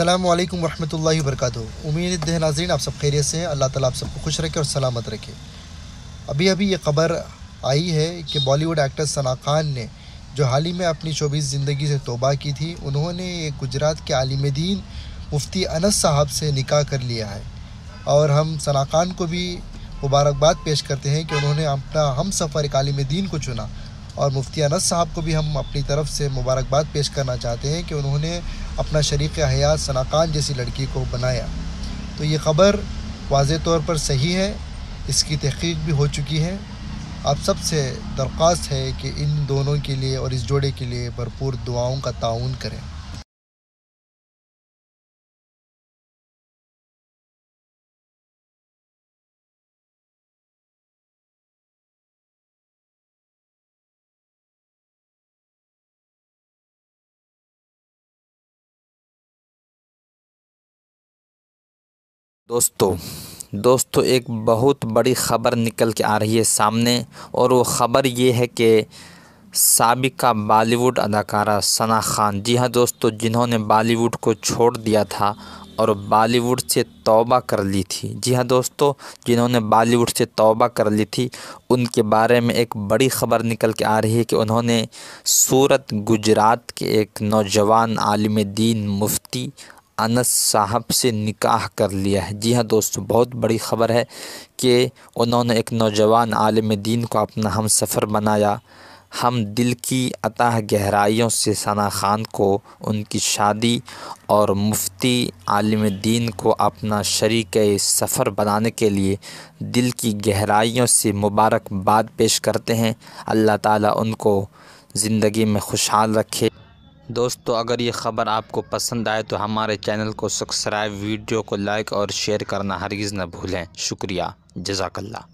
अल्लाम वरहमल वरक उम्मीद है नाजरीन आप सब खैरियत से हैं अल्लाह ताला आप सबको खुश रखे और सलामत रखे अभी अभी ये खबर आई है कि बॉलीवुड एक्टर सना खान ने जो हाल ही में अपनी शोबी ज़िंदगी से तोबा की थी उन्होंने गुजरात के आलिम दीन मुफ्ती अनस साहब से निकाह कर लिया है और हम सना खान को भी मुबारकबाद पेश करते हैं कि उन्होंने अपना हम सफ़र एक आलिम दीन को चुना और मुफ्ती अनस साहब को भी हम अपनी तरफ से मुबारकबाद पेश करना चाहते हैं कि उन्होंने अपना शरीक हयात सनाकान जैसी लड़की को बनाया तो ये ख़बर वाज तौर पर सही है इसकी तहकीक भी हो चुकी है आप सबसे दरख्वास्त है कि इन दोनों के लिए और इस जोड़े के लिए भरपूर दुआओं का ताउन करें दोस्तों दोस्तों एक बहुत बड़ी ख़बर निकल के आ रही है सामने और वो ख़बर ये है कि सबका बॉलीवुड अदाकारा सना खान जी हाँ दोस्तों जिन्होंने बॉलीवुड को छोड़ दिया था और बॉलीवुड से तौबा कर ली थी जी हाँ दोस्तों जिन्होंने बॉलीवुड से तौबा कर ली थी उनके बारे में एक बड़ी ख़बर निकल के आ रही है कि उन्होंने सूरत गुजरात के एक नौजवान आलम दीन मुफ्ती अनस साहब से निकाह कर लिया है जी हाँ दोस्तों बहुत बड़ी ख़बर है कि उन्होंने एक नौजवान आलम दीन को अपना हम सफ़र बनाया हम दिल की अतः गहराइयों से सना खान को उनकी शादी और मुफ्ती आलम दीन को अपना शरीक सफ़र बनाने के लिए दिल की गहराइयों से मुबारकबाद पेश करते हैं अल्लाह ताला उनको ज़िंदगी में खुशहाल रखे दोस्तों अगर ये ख़बर आपको पसंद आए तो हमारे चैनल को सब्सक्राइब वीडियो को लाइक और शेयर करना हरगिज़ न भूलें शुक्रिया जजाकल्ला